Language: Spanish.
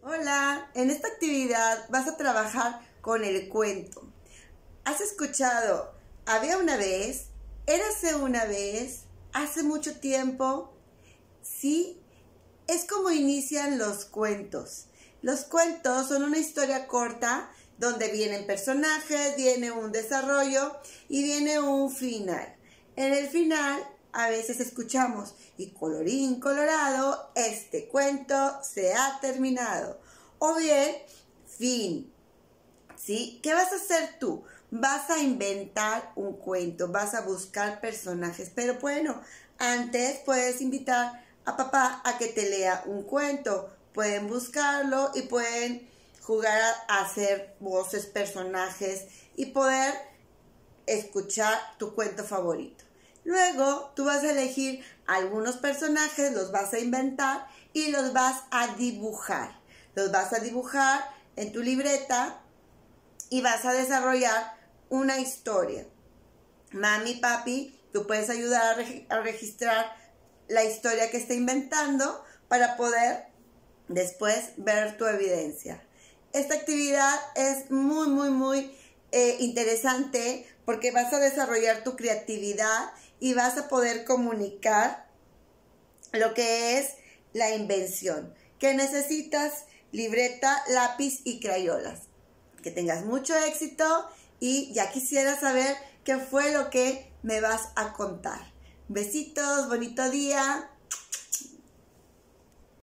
Hola, en esta actividad vas a trabajar con el cuento. ¿Has escuchado? Había una vez, érase una vez, hace mucho tiempo. Sí, es como inician los cuentos. Los cuentos son una historia corta donde vienen personajes, viene un desarrollo y viene un final. En el final a veces escuchamos y colorín colorado, este cuento se ha terminado. O bien, fin. ¿Sí? ¿Qué vas a hacer tú? Vas a inventar un cuento, vas a buscar personajes, pero bueno, antes puedes invitar a papá a que te lea un cuento. Pueden buscarlo y pueden jugar a hacer voces, personajes y poder escuchar tu cuento favorito. Luego tú vas a elegir algunos personajes, los vas a inventar y los vas a dibujar. Los vas a dibujar en tu libreta y vas a desarrollar una historia. Mami, papi, tú puedes ayudar a, registrar la historia que está inventando para poder después ver tu evidencia. Esta actividad es muy, muy, muy eh, interesante porque vas a desarrollar tu creatividad y vas a poder comunicar lo que es la invención. ¿Qué necesitas? Libreta, lápiz y crayolas. Que tengas mucho éxito y ya quisiera saber qué fue lo que me vas a contar. Besitos, bonito día.